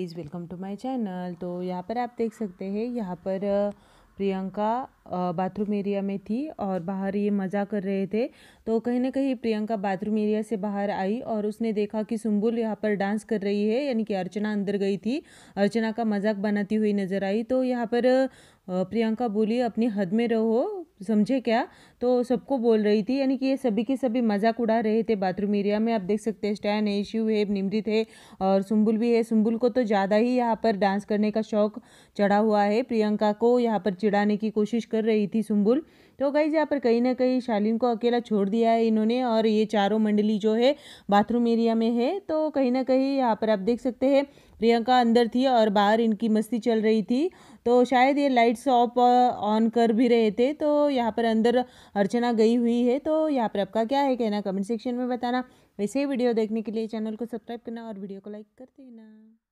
is welcome to my channel तो यहाँ पर आप देख सकते हैं यहाँ पर प्रियंका बाथरूम एरिया में थी और बाहर ये मज़ा कर रहे थे तो कहीं ना कहीं प्रियंका बाथरूम एरिया से बाहर आई और उसने देखा कि सुम्बुल यहाँ पर डांस कर रही है यानी कि अर्चना अंदर गई थी अर्चना का मजाक बनाती हुई नज़र आई तो यहाँ पर प्रियंका बोली अपनी हद में रहो समझे क्या तो सबको बोल रही थी यानी कि ये सभी के सभी मजाक उड़ा रहे थे बाथरूम एरिया में आप देख सकते हैं स्टैन है शिव है निमृत है और सुम्बुल भी है सुम्बुल को तो ज़्यादा ही यहाँ पर डांस करने का शौक चढ़ा हुआ है प्रियंका को यहाँ पर चिढ़ाने की कोशिश कर रही थी सुम्बुल तो गई यहाँ पर कहीं ना कहीं शालीन को अकेला छोड़ दिया है इन्होंने और ये चारों मंडली जो है बाथरूम एरिया में है तो कहीं ना कहीं यहाँ पर आप देख सकते हैं प्रियंका अंदर थी और बाहर इनकी मस्ती चल रही थी तो शायद ये लाइट्स ऑफ ऑन कर भी रहे थे तो यहाँ पर अंदर अर्चना गई हुई है तो यहाँ पर आपका क्या है कहना कमेंट सेक्शन में बताना वैसे ही वीडियो देखने के लिए चैनल को सब्सक्राइब करना और वीडियो को लाइक कर देना